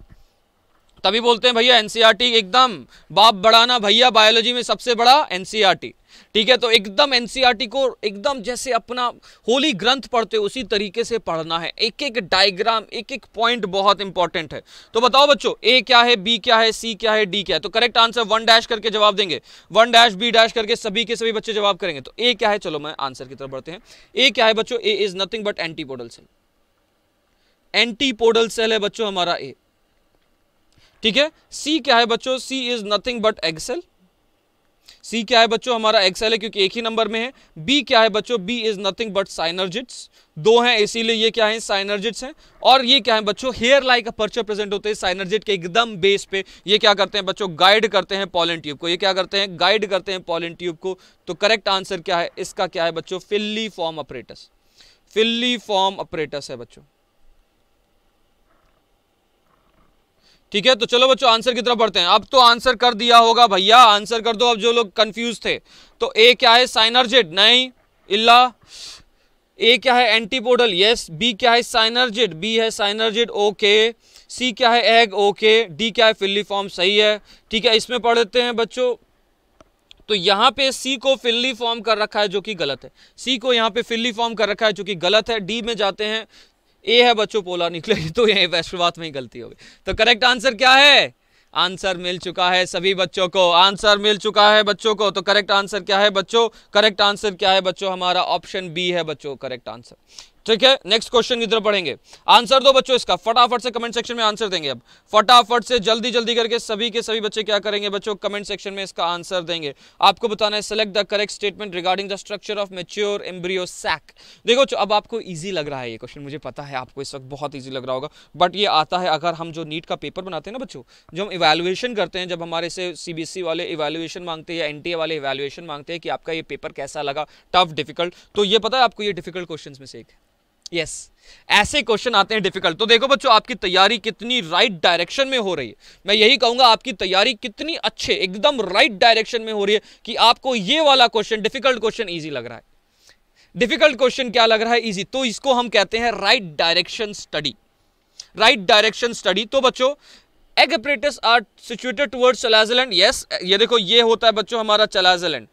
तभी बोलते हैं भैया एनसीईआरटी e एकदम बाप बढ़ाना भैया बायोलॉजी में सबसे बड़ा एनसीईआरटी e ठीक है तो एकदम एनसीईआरटी e को एकदम जैसे अपना होली ग्रंथ पढ़ते हो उसी तरीके से पढ़ना है एक एक डायग्राम एक एक पॉइंट बहुत इंपॉर्टेंट है तो बताओ बच्चों ए क्या है बी क्या है सी क्या है डी क्या है तो करेक्ट आंसर वन डैश करके जवाब देंगे वन डैश बी डैश करके सभी के सभी बच्चे जवाब करेंगे तो ए क्या है चलो मैं आंसर की तरफ बढ़ते हैं ए क्या है बच्चों A is nothing but antipodal cell antipodal cell है बच्चों हमारा ए ठीक है सी क्या है बच्चों C is nothing but egg cell C क्या है बच्चों हमारा एक्सेल है क्योंकि एक ही नंबर में है बी क्या है बच्चों B is nothing but synergids दो हैं इसीलिए ये क्या है साइनर्जिट्स हैं और ये क्या है बच्चों हेयर लाइक पर्चर प्रेजेंट होते हैं साइनर्जिट के एकदम बेस पे ये क्या करते हैं बच्चों गाइड करते हैं पॉलन ट्यूब को ये क्या करते हैं गाइड करते हैं पॉलन ट्यूब को तो करेक्ट आंसर क्या है इसका क्या है बच्चों filiform apparatus filiform apparatus है बच्चों ठीक है तो चलो बच्चों आंसर की तरफ बढ़ते हैं अब तो आंसर कर दिया होगा भैया आंसर कर दो अब जो लोग कंफ्यूज थे तो ए क्या है साइनरजेड नहीं इल्ला ए क्या है एंटीपोडल यस बी क्या है साइनर्जेड बी है साइनर्जेड ओके सी क्या है एग ओके डी क्या है फॉर्म सही है ठीक है इसमें पढ़ लेते हैं बच्चों तो यहाँ पे सी को फिल्ली फॉर्म कर रखा है जो कि गलत है सी को यहाँ पे फिल्ली फॉर्म कर रखा है जो कि गलत है डी में जाते हैं ए है बच्चों पोला निकले तो यही वैश्ववाद में ही गलती हो गई तो करेक्ट आंसर क्या है आंसर मिल चुका है सभी बच्चों को आंसर मिल चुका है बच्चों को तो करेक्ट आंसर क्या है बच्चों करेक्ट आंसर क्या है बच्चों हमारा ऑप्शन बी है बच्चों करेक्ट आंसर ठीक है नेक्स्ट क्वेश्चन की तरफ पढ़ेंगे आंसर दो बच्चों इसका फटाफट से कमेंट सेक्शन में आंसर देंगे अब फटाफट से जल्दी जल्दी करके सभी के सभी बच्चे क्या करेंगे बच्चों कमेंट सेक्शन में इसका आंसर देंगे आपको बताना है select the correct statement regarding the structure of mature embryo sac देखो अब आपको ईजी लग रहा है ये क्वेश्चन मुझे पता है आपको इस वक्त बहुत ईजी लग रहा होगा बट ये आता है अगर हम जो नीट का पेपर बनाते हैं ना बच्चों जो हम इवेल्युएशन करते हैं जब हमारे से सी e वाले इवेल्युएशन मांगते हैं या एन वाले इवेल्युएशन मांगते हैं कि आपका ये पेपर कैसा लगा टफ डिफिकल्ट तो ये पता है आपको ये डिफिकल्ट क्वेश्चन में से एक यस ऐसे क्वेश्चन आते हैं डिफिकल्ट तो देखो बच्चों आपकी तैयारी कितनी राइट right डायरेक्शन में हो रही है मैं यही कहूंगा आपकी तैयारी कितनी अच्छे एकदम राइट right डायरेक्शन में हो रही है कि आपको ये वाला क्वेश्चन डिफिकल्ट क्वेश्चन ईजी लग रहा है डिफिकल्ट क्वेश्चन क्या लग रहा है ईजी तो इसको हम कहते हैं right direction study right direction study तो बच्चों egg apparatus are situated towards chalazal end yes ये देखो ये होता है बच्चों हमारा चलाजलैंड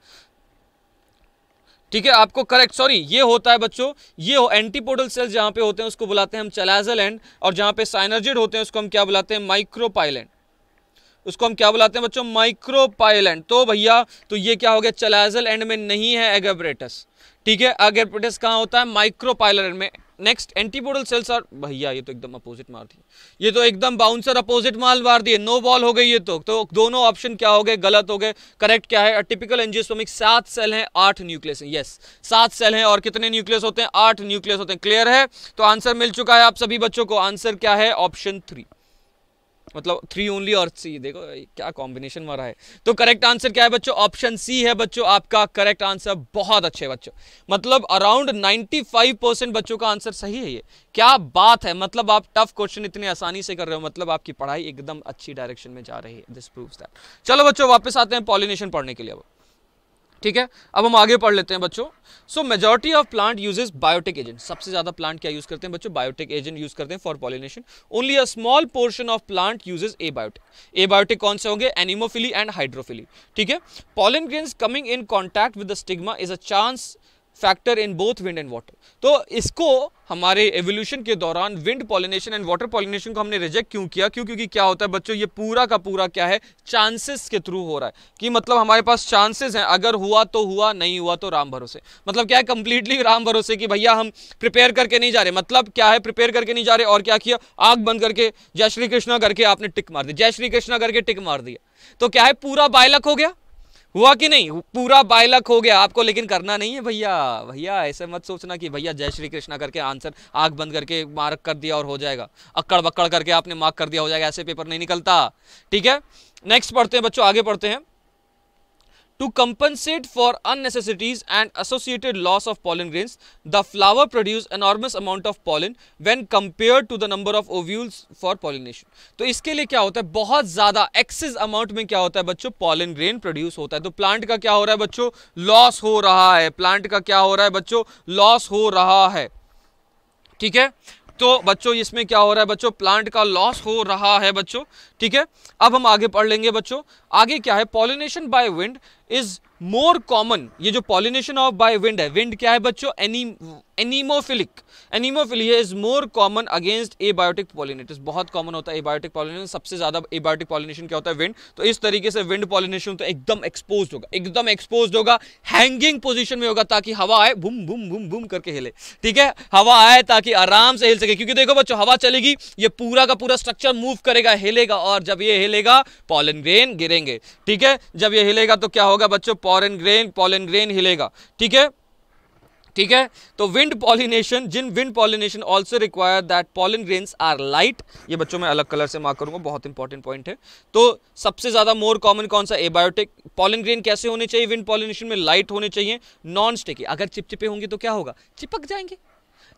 ठीक है आपको करेक्ट सॉरी ये होता है बच्चों ये हो एंटीपोडल सेल्स जहाँ पे होते हैं उसको बुलाते हैं हम चलाजल एंड और जहाँ पे साइनर्जिड होते हैं उसको हम क्या बुलाते हैं माइक्रोपाइलैंड उसको हम क्या बुलाते हैं बच्चों माइक्रोपाइलैंड तो भैया तो ये क्या हो गया चलाजल एंड में नहीं है एगेब्रेटस ठीक है एगेब्रेटस कहाँ होता है माइक्रोपाइलैंड में नेक्स्ट एंटीपोडल सेल्स आर भैया ये तो एकदम अपोजिट मार दिए ये तो एकदम बाउंसर अपोजिट माल मार दिए नो बॉल हो गई ये तो तो दोनों ऑप्शन क्या हो गए गलत हो गए करेक्ट क्या है टिपिकल एनजियोस्टोमिक सात सेल हैं आठ न्यूक्लियस हैं यस सात सेल हैं और कितने न्यूक्लियस होते हैं आठ न्यूक्लियस होते हैं क्लियर है तो आंसर मिल चुका है आप सभी बच्चों को आंसर क्या है ऑप्शन थ्री मतलब थ्री ओनली और सी देखो क्या कॉम्बिनेशन मारा है तो करेक्ट आंसर क्या है बच्चों ऑप्शन सी है बच्चों आपका करेक्ट आंसर बहुत अच्छे बच्चों मतलब अराउंड 95 परसेंट बच्चों का आंसर सही है ये क्या बात है मतलब आप टफ क्वेश्चन इतने आसानी से कर रहे हो मतलब आपकी पढ़ाई एकदम अच्छी डायरेक्शन में जा रही है दिस प्रूव दैट चलो बच्चों वापस आते हैं पॉलिनेशन पढ़ने के लिए अब ठीक है अब हम आगे पढ़ लेते हैं बच्चों so majority of plant uses biotic agent सबसे ज्यादा प्लांट क्या यूज करते हैं बच्चों बायोटिक एजेंट यूज करते हैं for pollination only a small portion of plant uses abiotic abiotic कौन से होंगे एनिमोफिली एंड हाइड्रोफिली ठीक है pollen grain coming in contact with the stigma is a chance factor in both wind and water तो इसको हमारे एवोल्यूशन के दौरान wind pollination and water pollination को हमने रिजेक्ट क्यों किया क्यों क्योंकि क्या होता है बच्चों ये पूरा का पूरा क्या है चांसेस के थ्रू हो रहा है कि मतलब हमारे पास चांसेस हैं अगर हुआ तो हुआ नहीं हुआ तो राम भरोसे मतलब क्या है कंप्लीटली राम भरोसे कि भैया हम प्रिपेयर करके नहीं जा रहे मतलब क्या है प्रिपेयर करके नहीं जा रहे और क्या किया आग बंद करके जय श्री कृष्णा करके आपने टिक मार दी जय श्री कृष्णा करके टिक मार दिया तो क्या है पूरा बायलक हो गया हुआ कि नहीं पूरा बायलक हो गया आपको लेकिन करना नहीं है भैया भैया ऐसे मत सोचना कि भैया जय श्री कृष्णा करके आंसर आग बंद करके मार्क कर दिया और हो जाएगा अक्कड़ बक्कड़ करके आपने मार्क कर दिया हो जाएगा ऐसे पेपर नहीं निकलता ठीक है नेक्स्ट पढ़ते हैं बच्चों आगे पढ़ते हैं To compensate for unnecessities and associated loss of pollen grains, the flower produce enormous amount of pollen when compared to the number of ovules for pollination. to iske liye kya hota hai bahut zyada excess amount mein kya hota hai bachcho pollen grain produce hota hai to plant ka kya ho raha hai bachcho loss ho raha hai plant ka kya ho raha hai bachcho loss ho raha hai theek hai तो बच्चों इसमें क्या हो रहा है बच्चों प्लांट का लॉस हो रहा है बच्चों ठीक है अब हम आगे पढ़ लेंगे बच्चों आगे क्या है pollination by wind is more common ये जो पॉलिनेशन ऑफ बाय विंड है विंड क्या है बच्चों any anemophilic anemophilia is more common against abiotic pollinators बहुत कॉमन होता है ए बायोटिक पॉलिनेशन सबसे ज्यादा ए बायोटिक पॉलिनेशन क्या होता है विंड तो इस तरीके से विंड पॉलिनेशन तो एकदम एक्सपोज होगा एकदम एक्सपोज होगा हैंगिंग पोजिशन में होगा ताकि हवा आए बुम बुम बुम बुम करके हिले ठीक है हवा आए ताकि आराम से हिल सके क्योंकि देखो बच्चों हवा चलेगी ये पूरा का पूरा स्ट्रक्चर मूव करेगा हिलेगा और जब ये हिलेगा पॉलन ग्रेन गिरेंगे ठीक है जब ये हिलेगा तो क्या होगा बच्चों पॉलन ग्रेन पॉलन ग्रेन हिलेगा ठीक है ठीक है तो विंड पॉलिनेशन जिन wind pollination also require that pollen grains are light ये बच्चों में अलग कलर से मार्क करूंगा बहुत इंपॉर्टेंट पॉइंट है तो सबसे ज़्यादा मोर कॉमन कौन सा एबायोटिक पॉलिन ग्रेन कैसे होने चाहिए विंड पॉलिनेशन में लाइट होने चाहिए नॉन स्टिकी अगर चिपचिपे होंगे तो क्या होगा चिपक जाएंगे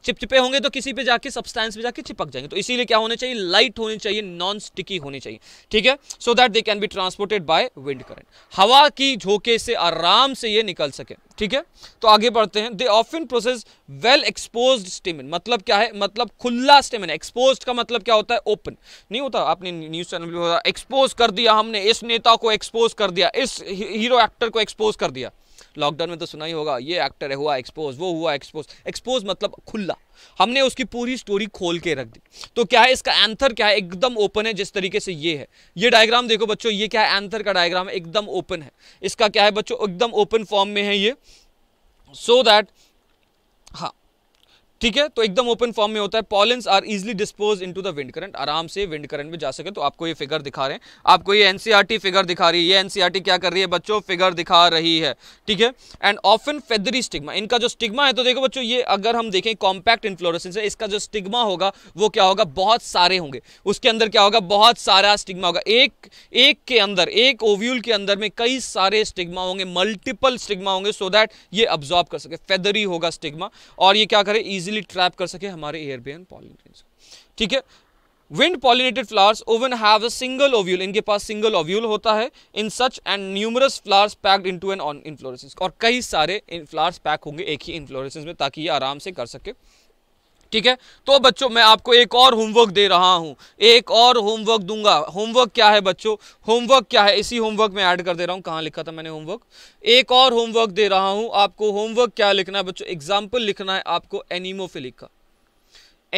चिपचिपे होंगे तो किसी पे जाके सब्सटेंस पे जाके चिपक जाएंगे तो इसीलिए क्या होने चाहिए लाइट होनी चाहिए नॉन स्टिकी होनी चाहिए ठीक है so that they can be transported by wind current हवा की झोंके से आराम से ये निकल सके ठीक है तो आगे बढ़ते हैं they often possess well exposed stamen मतलब क्या है मतलब खुला स्टेमिन एक्सपोज का मतलब क्या होता है ओपन नहीं होता आपने न्यूज चैनल एक्सपोज कर दिया हमने इस नेता को एक्सपोज कर दिया इस हीरो एक्टर को एक्सपोज कर दिया लॉकडाउन में तो सुना ही होगा ये एक्टर है हुआ एक्सपोज वो हुआ एक्सपोज एक्सपोज मतलब खुला हमने उसकी पूरी स्टोरी खोल के रख दी तो क्या है इसका एंथर क्या है एकदम ओपन है जिस तरीके से ये है ये डायग्राम देखो बच्चों ये क्या है एंथर का डायग्राम एकदम ओपन है इसका क्या है बच्चों एकदम ओपन फॉर्म में है ये सो so दैट ठीक है तो एकदम ओपन फॉर्म में होता है pollens are easily disposed to the wind current आराम से विंड करंट में जा सके तो आपको ये फिगर दिखा रहे हैं आपको ये एनसीआरटी फिगर e दिखा रही है ये एनसीआरटी e क्या कर रही है बच्चों फिगर दिखा रही है ठीक है एंड ऑफन फेदरी स्टिग्मा इनका जो स्टिग्मा है तो देखो बच्चों ये अगर हम देखें कॉम्पैक्ट इन्फ्लोरेसेंस है इसका जो स्टिग्मा होगा वो क्या होगा बहुत सारे होंगे उसके अंदर क्या होगा बहुत सारा स्टिग्मा होगा एक एक के अंदर एक ओव्यूल के अंदर में कई सारे स्टिग्मा होंगे मल्टीपल स्टिग्मा होंगे सो दैट ये अब्जॉर्ब कर सके फेदरी होगा स्टिग्मा और ये क्या करे इजी इजिली ट्रैप कर सके हमारे एयरबेन पॉलिनेटर्स ठीक है विंड पॉलिनेटेड फ्लावर्स ओवन हैव अ सिंगल ओव्यूल इनके पास सिंगल ओव्यूल होता है in such and numerous flowers packed into an on inflorescence और कई सारे फ्लावर्स पैक होंगे एक ही इन्फ्लोरेसेंस में ताकि ये आराम से कर सके ठीक है तो बच्चों मैं आपको एक और होमवर्क दे रहा हूँ एक और होमवर्क दूंगा होमवर्क क्या है बच्चों होमवर्क क्या है इसी होमवर्क में ऐड कर दे रहा हूँ कहाँ लिखा था मैंने होमवर्क एक और होमवर्क दे रहा हूँ आपको होमवर्क क्या लिखना है बच्चों एग्जाम्पल लिखना है आपको एनिमोफिलिक का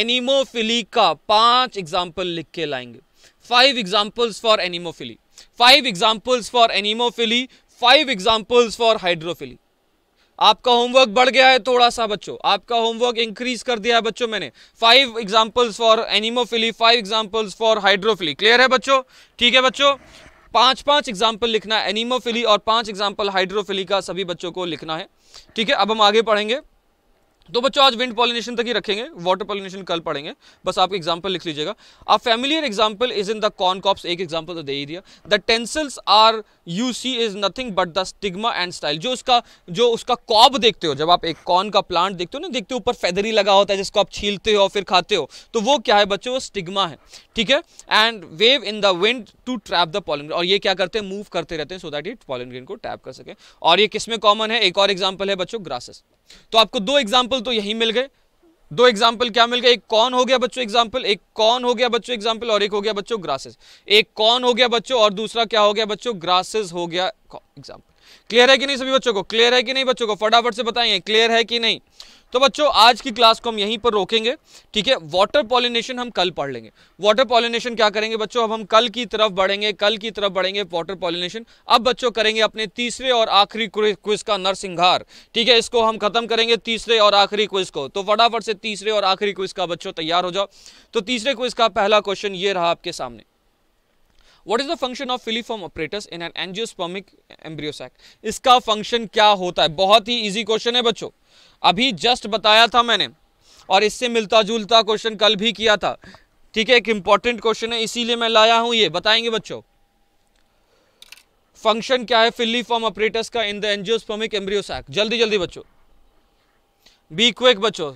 एनिमोफिली का पांच एग्जाम्पल लिख के लाएंगे five examples for anemophily five examples for anemophily five examples for hydrophily आपका होमवर्क बढ़ गया है थोड़ा सा बच्चों आपका होमवर्क इंक्रीज कर दिया है बच्चों मैंने five examples for anemophily five examples for hydrophily clear है बच्चों ठीक है बच्चों पांच पांच एग्जाम्पल लिखना है एनिमोफिली और पांच एग्जाम्पल हाइड्रोफिली का सभी बच्चों को लिखना है ठीक है अब हम आगे पढ़ेंगे तो बच्चों आज विंड पॉलिनेशन तक ही रखेंगे वाटर पॉलिनेशन कल पढ़ेंगे बस आप एग्जाम्पल लिख लीजिएगा आप familiar example is in the corn cobs एक एग्जाम्पल तो दे ही दिया the tassels are you see is nothing but the stigma and style जो उसका जो उसका कॉब देखते हो जब आप एक कॉन का प्लांट देखते हो ना देखते हो ऊपर फेदरी लगा होता है जिसको आप छीलते हो फिर खाते हो तो वो क्या है बच्चों वो स्टिग्मा है ठीक है and wave in the wind to trap the pollen और ये क्या करते हैं मूव करते रहते हैं सो दैट इट पॉलिन को टैप कर सके और ये किस में कॉमन है एक और एग्जाम्पल है बच्चों ग्रासेस तो आपको दो एग्जाम्पल तो यही मिल गए दो एग्जाम्पल क्या मिल गया एक कौन हो गया बच्चों एग्जाम्पल एक कौन हो गया बच्चों एग्जाम्पल और एक हो गया बच्चों ग्रासेस एक कौन हो गया बच्चों और दूसरा क्या हो गया बच्चों ग्रासेस हो गया एग्जाम्पल क्लियर है कि नहीं सभी बच्चों को क्लियर है कि नहीं बच्चों को फटाफट से बताएंगे क्लियर है कि नहीं तो बच्चों आज की क्लास को हम यहीं पर रोकेंगे ठीक है वाटर पॉलिनेशन हम कल पढ़ लेंगे वाटर पॉलिनेशन क्या करेंगे बच्चों अब हम कल की तरफ बढ़ेंगे कल की तरफ बढ़ेंगे वाटर पॉलिनेशन अब बच्चों करेंगे अपने तीसरे और आखिरी क्विज का नरसिंहार ठीक है इसको हम खत्म करेंगे तीसरे और आखिरी क्विज को तो फटाफट से तीसरे और आखिरी क्विज का बच्चों तैयार हो जाओ तो तीसरे क्विज का पहला क्वेश्चन ये रहा आपके सामने is is the function of filiform in in an embryo sac? इसका फंक्शन क्या होता है बहुत ही इजी क्वेश्चन है बच्चों अभी जस्ट बताया था मैंने और इससे मिलता जुलता क्वेश्चन कल भी किया था ठीक है एक इंपॉर्टेंट क्वेश्चन है इसीलिए मैं लाया हूं ये बताएंगे बच्चों फंक्शन क्या है फिल्ली फॉर्म ऑपरेटर्स का इन द एंजियोस्पर्मिक एम्ब्रियोसैक जल्दी जल्दी बच्चों बी क्विक बच्चों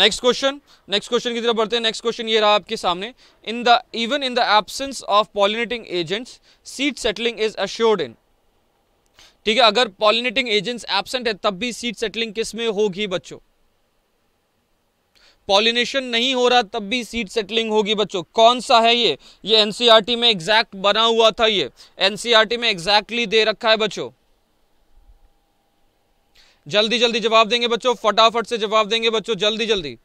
नेक्स्ट क्वेश्चन नेक्स्ट क्वेश्चन की तरफ बढ़ते हैं नेक्स्ट क्वेश्चन ये रहा आपके सामने in the even in the absence of pollinating agents seed setting is assured in ठीक है अगर पॉलिनेटिंग एजेंट्स एबसेंट है तब भी सीड सेटलिंग किस में होगी बच्चों पॉलिनेशन नहीं हो रहा तब भी सीड सेटलिंग होगी बच्चों कौन सा है ये ये एनसीआरटी e में एग्जैक्ट बना हुआ था ये एनसीआरटी e में एग्जैक्टली दे रखा है बच्चों जल्दी जल्दी जवाब देंगे बच्चों फटाफट से जवाब देंगे बच्चों जल्दी जल्दी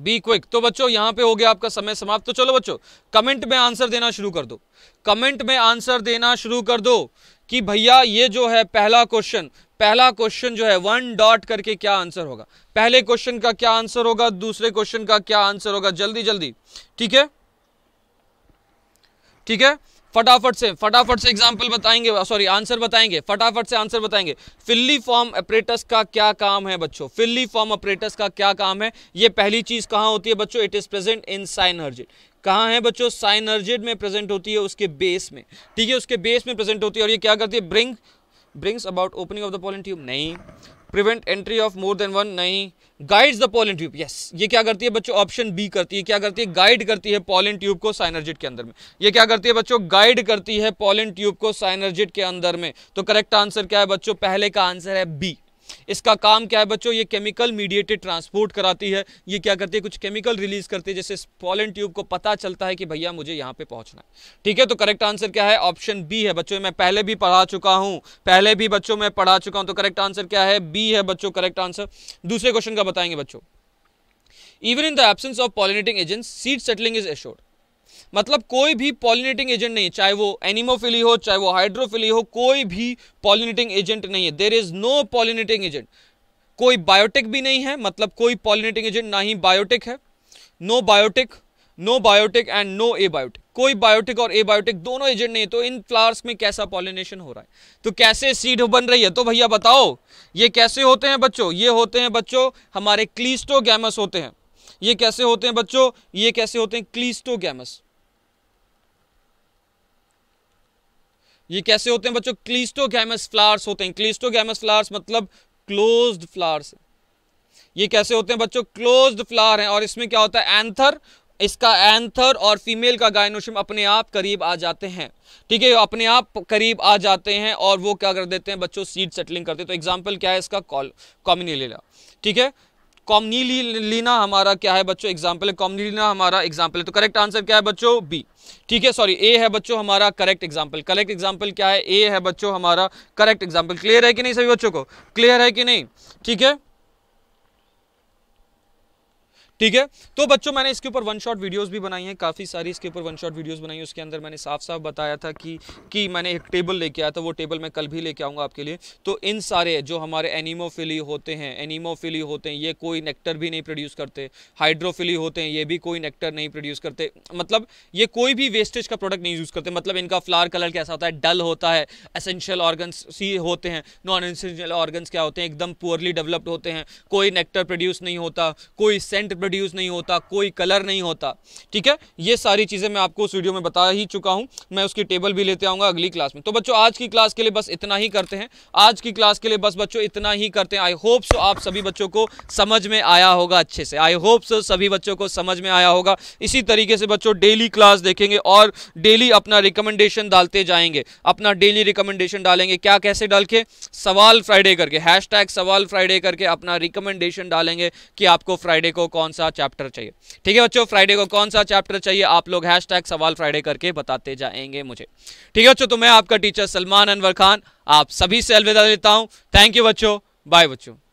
बी क्विक तो बच्चों यहां पे हो गया आपका समय समाप्त तो चलो बच्चों कमेंट में आंसर देना शुरू कर दो कमेंट में आंसर देना शुरू कर दो कि भैया ये जो है पहला क्वेश्चन पहला क्वेश्चन जो है वन डॉट करके क्या आंसर होगा पहले क्वेश्चन का क्या आंसर होगा दूसरे क्वेश्चन का क्या आंसर होगा जल्दी जल्दी ठीक है ठीक है फटाफट से फटाफट से एग्जाम्पल बताएंगे सॉरी आंसर बताएंगे फटाफट से आंसर बताएंगे फिल्ली फॉर्म ऑपरेटस का क्या काम है बच्चों फिल्ली फॉर्म ऑपरेटस का क्या काम है ये पहली चीज कहाँ होती है बच्चों it is present in synergids कहाँ है बच्चों साइन में प्रेजेंट होती है उसके बेस में ठीक है उसके बेस में प्रेजेंट होती है और ये क्या करती है bring brings about opening of the pollen tube tube नहीं prevent entry of more than one नहीं guides the pollen tube yes ये क्या करती है बच्चों ऑप्शन बी करती है क्या करती है गाइड करती है पॉलिन ट्यूब को साइनर्जिट के अंदर में ये क्या करती है बच्चों गाइड करती है पॉलिन ट्यूब को साइनर्जिट के अंदर में तो करेक्ट आंसर क्या है बच्चों पहले का आंसर है बी इसका काम क्या है बच्चों ये केमिकल मीडिएटेड ट्रांसपोर्ट कराती है ये क्या करती है कुछ केमिकल रिलीज करती है जैसे पॉलन ट्यूब को पता चलता है कि भैया मुझे यहाँ पे पहुँचना है ठीक है तो करेक्ट आंसर क्या है ऑप्शन बी है बच्चों मैं पहले भी पढ़ा चुका हूँ पहले भी बच्चों में पढ़ा चुका हूँ तो करेक्ट आंसर क्या है बी है बच्चों करेक्ट आंसर दूसरे क्वेश्चन का बताएंगे बच्चों even in the absence of pollinating agent seed setting is assured मतलब कोई भी पॉलिनेटिंग एजेंट नहीं है चाहे वो एनिमोफिली हो चाहे वो हाइड्रोफिली हो कोई भी पॉलिनेटिंग एजेंट नहीं है there is no pollinating agent कोई बायोटिक भी नहीं है मतलब कोई पॉलिनेटिंग एजेंट ना ही बायोटिक है no biotic no biotic and no abiotic कोई बायोटिक और ए बायोटिक दोनों एजेंट नहीं है तो इन फ्लावर्स में कैसा पॉलिनेशन हो रहा है तो कैसे सीड बन रही है तो भैया बताओ ये कैसे होते हैं बच्चों ये होते हैं बच्चों हमारे क्लीस्टोगैमस होते हैं ये कैसे होते हैं बच्चों ये कैसे होते हैं क्लीस्टोगैमस ये कैसे होते हैं बच्चों क्लीस्टोगैमस फ्लावर्स होते हैं क्लीस्टोगैमस फ्लावर्स मतलब क्लोज फ्लावर्स ये कैसे होते हैं बच्चों क्लोज फ्लावर हैं और इसमें क्या होता है एंथर इसका एंथर और फीमेल का गायनोशियम अपने आप करीब आ जाते हैं ठीक है अपने आप करीब आ जाते हैं और वो क्या कर देते हैं बच्चों सीड सेटलिंग करते हैं तो एग्जांपल क्या है इसका कॉल कॉम्यूनिलेला ठीक है कॉमनीलीना हमारा क्या है बच्चों एग्जाम्पल है कॉमनीलीना हमारा एग्जाम्पल है तो करेक्ट आंसर क्या है बच्चों बी ठीक है सॉरी ए है बच्चों हमारा करेक्ट एग्जाम्पल करेक्ट एग्जाम्पल क्या है ए है बच्चों हमारा करेक्ट एग्जाम्पल क्लियर है कि नहीं सभी बच्चों को क्लियर है कि नहीं ठीक है ठीक है तो बच्चों मैंने इसके ऊपर वन शॉट वीडियोस भी बनाई हैं काफ़ी सारी इसके ऊपर वन शॉट वीडियोस बनाई उसके अंदर मैंने साफ साफ बताया था कि कि मैंने एक टेबल लेके आया था वो टेबल मैं कल भी लेके आऊँगा आपके लिए तो इन सारे जो हमारे एनिमोफिली होते हैं एनिमोफिली होते हैं ये कोई नेक्टर भी नहीं प्रोड्यूस करते हाइड्रोफिली होते हैं ये भी कोई नेक्टर नहीं प्रोड्यूस करते मतलब ये कोई भी वेस्टेज का प्रोडक्ट नहीं यूज़ करते मतलब इनका फ्लावर कलर कैसा होता है डल होता है असेंशियल ऑर्गन्स सी होते हैं नॉन असेंशियल ऑर्गन्स क्या होते हैं एकदम पुअरली डेवलप्ड होते हैं कोई नेक्टर प्रोड्यूस नहीं होता कोई सेंट प्रोड्यूस नहीं होता कोई कलर नहीं होता ठीक है ये सारी चीज़ें मैं आपको उस वीडियो में बता ही चुका हूँ मैं उसकी टेबल भी लेते आऊँगा अगली क्लास में तो बच्चों आज की क्लास के लिए बस इतना ही करते हैं आज की क्लास के लिए बस बच्चों इतना ही करते हैं आई होप सो आप सभी बच्चों को समझ में आया होगा अच्छे से आई होप सो सभी बच्चों को समझ में आया होगा इसी तरीके से बच्चों डेली क्लास देखेंगे और डेली अपना रिकमेंडेशन डालते जाएंगे अपना डेली रिकमेंडेशन डालेंगे क्या कैसे डाल के सवाल फ्राइडे करके हैश सवाल फ्राइडे करके अपना रिकमेंडेशन डालेंगे कि आपको फ्राइडे को कौन सा चैप्टर चाहिए ठीक है बच्चों फ्राइडे को कौन सा चैप्टर चाहिए आप लोग हैश सवाल फ्राइडे करके बताते जाएंगे मुझे ठीक है बच्चों तो मैं आपका टीचर सलमान अनवर खान आप सभी से अलविदा देता हूँ थैंक यू बच्चों बाय बच्चों